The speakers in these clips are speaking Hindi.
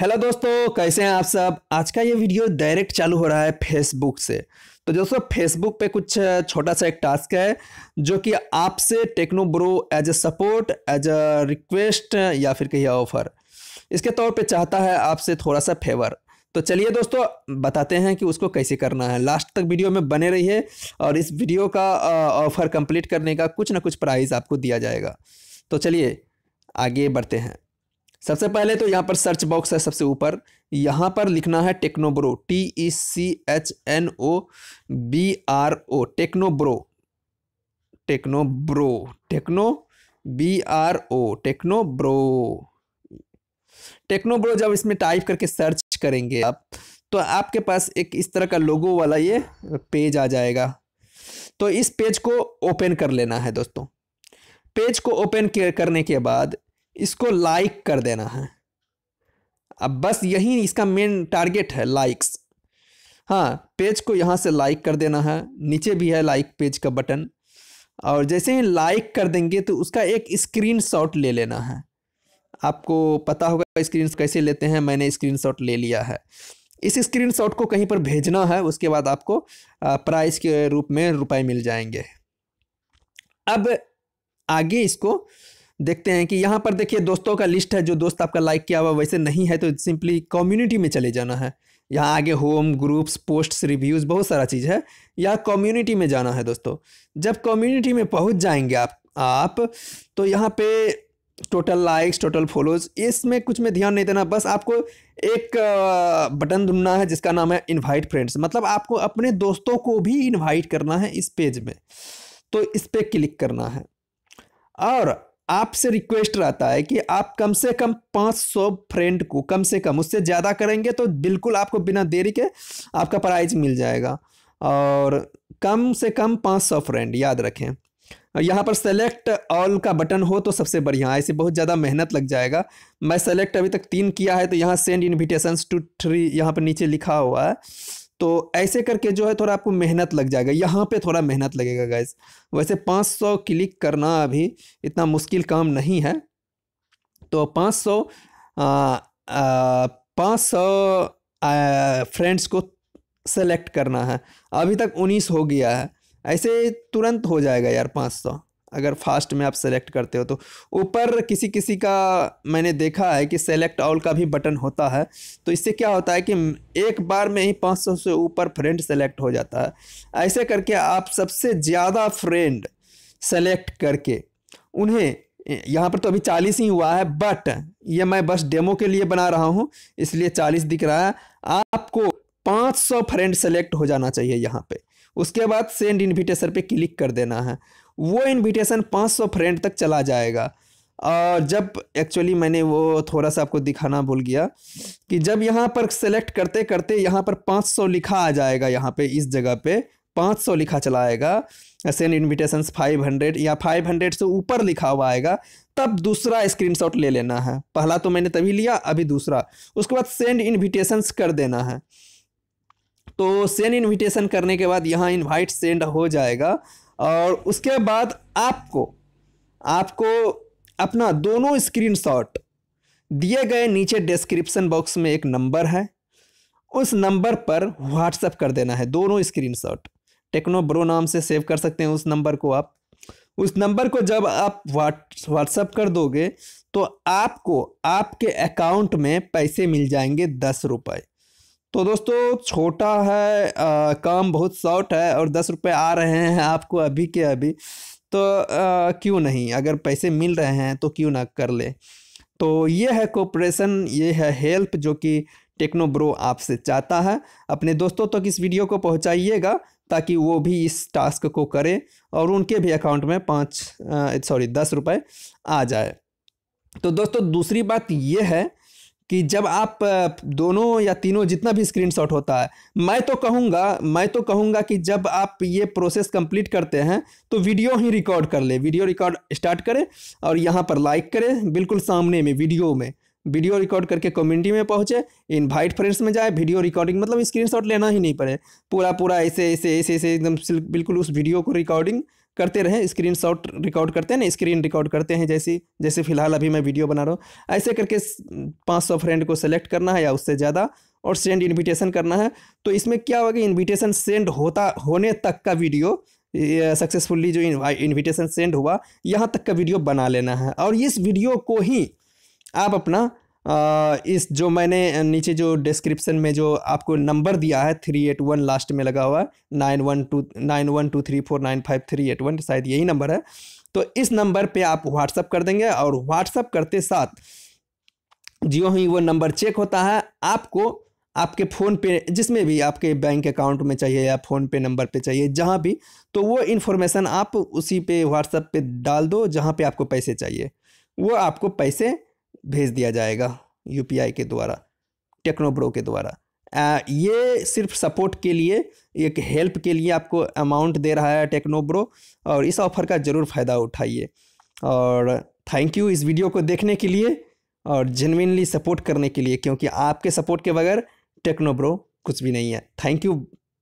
हेलो दोस्तों कैसे हैं आप सब आज का ये वीडियो डायरेक्ट चालू हो रहा है फेसबुक से तो दोस्तों फेसबुक पे कुछ छोटा सा एक टास्क है जो कि आपसे Techno Bro as a support as a request या फिर कहिए ऑफर इसके तौर पे चाहता है आपसे थोड़ा सा फेवर तो चलिए दोस्तों बताते हैं कि उसको कैसे करना है लास्ट तक वीडियो में बने रहिए और इस वीडियो का ऑफर कंप्लीट करने का कुछ ना कुछ प्राइज़ आपको दिया जाएगा तो चलिए आगे बढ़ते हैं सबसे पहले तो यहाँ पर सर्च बॉक्स है सबसे ऊपर यहाँ पर लिखना है TechnoBro T E C H N O B R O TechnoBro TechnoBro Techno B R O TechnoBro TechnoBro जब इसमें टाइप करके सर्च करेंगे आप तो आपके पास एक इस तरह का लोगो वाला ये पेज आ जाएगा तो इस पेज को ओपन कर लेना है दोस्तों पेज को ओपन करने के बाद इसको लाइक कर देना है अब बस यही इसका मेन टारगेट है लाइक्स हाँ पेज को यहाँ से लाइक कर देना है नीचे भी है लाइक पेज का बटन और जैसे ही लाइक कर देंगे तो उसका एक स्क्रीनशॉट ले लेना है आपको पता होगा स्क्रीन कैसे लेते हैं मैंने स्क्रीनशॉट ले लिया है इस स्क्रीनशॉट को कहीं पर भेजना है उसके बाद आपको प्राइस के रूप में रुपए मिल जाएंगे अब आगे इसको देखते हैं कि यहाँ पर देखिए दोस्तों का लिस्ट है जो दोस्त आपका लाइक किया हुआ वैसे नहीं है तो सिंपली कम्युनिटी में चले जाना है यहाँ आगे होम ग्रुप्स पोस्ट्स रिव्यूज़ बहुत सारा चीज़ है यहाँ कम्युनिटी में जाना है दोस्तों जब कम्युनिटी में पहुँच जाएंगे आप आप तो यहाँ पे टोटल लाइक्स टोटल फॉलोज इसमें कुछ में ध्यान नहीं देना बस आपको एक बटन ढूंढना है जिसका नाम है इन्वाइट फ्रेंड्स मतलब आपको अपने दोस्तों को भी इन्वाइट करना है इस पेज में तो इस पर क्लिक करना है और आपसे रिक्वेस्ट रहता है कि आप कम से कम 500 फ्रेंड को कम से कम उससे ज़्यादा करेंगे तो बिल्कुल आपको बिना देरी के आपका प्राइज मिल जाएगा और कम से कम 500 फ्रेंड याद रखें यहाँ पर सेलेक्ट ऑल का बटन हो तो सबसे बढ़िया ऐसे बहुत ज़्यादा मेहनत लग जाएगा मैं सेलेक्ट अभी तक तीन किया है तो यहाँ सेंड इन्विटेशन टू थ्री यहाँ पर नीचे लिखा हुआ है तो ऐसे करके जो है थोड़ा आपको मेहनत लग जाएगा यहाँ पे थोड़ा मेहनत लगेगा गैस वैसे 500 क्लिक करना अभी इतना मुश्किल काम नहीं है तो 500 सौ फ्रेंड्स को सेलेक्ट करना है अभी तक 19 हो गया है ऐसे तुरंत हो जाएगा यार 500 अगर फास्ट में आप सेलेक्ट करते हो तो ऊपर किसी किसी का मैंने देखा है कि सेलेक्ट ऑल का भी बटन होता है तो इससे क्या होता है कि एक बार में ही 500 से ऊपर फ्रेंड सेलेक्ट हो जाता है ऐसे करके आप सबसे ज़्यादा फ्रेंड सेलेक्ट करके उन्हें यहाँ पर तो अभी चालीस ही हुआ है बट ये मैं बस डेमो के लिए बना रहा हूँ इसलिए चालीस दिख रहा है आपको पाँच सौ फ्रेंड सेलेक्ट हो जाना चाहिए यहाँ पे उसके बाद सेंड इन्विटेशन पे क्लिक कर देना है वो इनविटेशन 500 फ्रेंड तक चला जाएगा और जब एक्चुअली मैंने वो थोड़ा सा आपको दिखाना भूल गया कि जब यहाँ पर सेलेक्ट करते करते यहाँ पर 500 लिखा आ जाएगा यहाँ पे इस जगह पे 500 लिखा चला आएगा सेंड इन्विटेशन 500 या 500 से ऊपर लिखा हुआ आएगा तब दूसरा स्क्रीनशॉट ले लेना है पहला तो मैंने तभी लिया अभी दूसरा उसके बाद सेंड इन्विटेशन कर देना है तो सेंड इन्विटेशन करने के बाद यहाँ इन्वाइट सेंड हो जाएगा और उसके बाद आपको आपको अपना दोनों स्क्रीनशॉट दिए गए नीचे डिस्क्रिप्शन बॉक्स में एक नंबर है उस नंबर पर व्हाट्सअप कर देना है दोनों स्क्रीनशॉट टेक्नो ब्रो नाम से सेव कर सकते हैं उस नंबर को आप उस नंबर को जब आप व्हाट्सएप कर दोगे तो आपको आपके अकाउंट में पैसे मिल जाएंगे दस रुपये तो दोस्तों छोटा है आ, काम बहुत शॉर्ट है और दस रुपये आ रहे हैं आपको अभी के अभी तो क्यों नहीं अगर पैसे मिल रहे हैं तो क्यों ना कर ले तो ये है कोऑपरेशन ये है हेल्प जो कि टेक्नो ब्रो आपसे चाहता है अपने दोस्तों तक तो इस वीडियो को पहुंचाइएगा ताकि वो भी इस टास्क को करें और उनके भी अकाउंट में पाँच सॉरी दस रुपये आ जाए तो दोस्तों दूसरी बात ये है कि जब आप दोनों या तीनों जितना भी स्क्रीनशॉट होता है मैं तो कहूँगा मैं तो कहूँगा कि जब आप ये प्रोसेस कंप्लीट करते हैं तो वीडियो ही रिकॉर्ड कर ले वीडियो रिकॉर्ड स्टार्ट करें और यहाँ पर लाइक करें बिल्कुल सामने में वीडियो में वीडियो रिकॉर्ड करके कम्युनिटी में पहुँचे इनवाइट फ्रेंड्स में जाए वीडियो रिकॉर्डिंग मतलब स्क्रीन लेना ही नहीं पड़े पूरा पूरा ऐसे ऐसे ऐसे ऐसे एकदम बिल्कुल उस वीडियो को रिकॉर्डिंग करते रहें स्क्रीन शॉट रिकॉर्ड करते हैं ना स्क्रीन रिकॉर्ड करते हैं जैसे जैसे फिलहाल अभी मैं वीडियो बना रहा हूँ ऐसे करके पाँच सौ फ्रेंड को सेलेक्ट करना है या उससे ज़्यादा और सेंड इनविटेशन करना है तो इसमें क्या होगा कि सेंड होता होने तक का वीडियो सक्सेसफुली जो इन्विटेशन सेंड हुआ यहाँ तक का वीडियो बना लेना है और इस वीडियो को ही आप अपना इस जो मैंने नीचे जो डिस्क्रिप्शन में जो आपको नंबर दिया है थ्री एट वन लास्ट में लगा हुआ है nine one two nine one two three four nine five three eight one शायद यही नंबर है तो इस नंबर पे आप व्हाट्सअप कर देंगे और व्हाट्सअप करते साथ जियो ही वो नंबर चेक होता है आपको आपके फ़ोन पे जिसमें भी आपके बैंक अकाउंट में चाहिए या फ़ोन पे नंबर पे चाहिए जहाँ भी तो वो इन्फॉर्मेशन आप उसी पे व्हाट्सअप पे डाल दो जहाँ पे आपको पैसे चाहिए वो आपको पैसे भेज दिया जाएगा यू के द्वारा टेक्नोब्रो के द्वारा आ, ये सिर्फ सपोर्ट के लिए एक हेल्प के लिए आपको अमाउंट दे रहा है टेक्नोब्रो और इस ऑफ़र का ज़रूर फ़ायदा उठाइए और थैंक यू इस वीडियो को देखने के लिए और जेनविनली सपोर्ट करने के लिए क्योंकि आपके सपोर्ट के बगैर टेक्नोब्रो कुछ भी नहीं है थैंक यू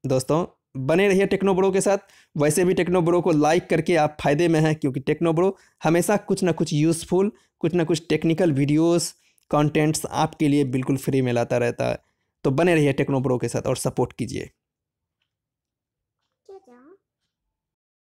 दोस्तों बने रहिए टेक्नो ब्रो के साथ वैसे भी टेक्नो ब्रो को लाइक करके आप फ़ायदे में हैं क्योंकि टेक्नो ब्रो हमेशा कुछ ना कुछ यूज़फुल कुछ ना कुछ टेक्निकल वीडियोस कंटेंट्स आपके लिए बिल्कुल फ्री में लाता रहता है तो बने रहिए टेक्नो ब्रो के साथ और सपोर्ट कीजिए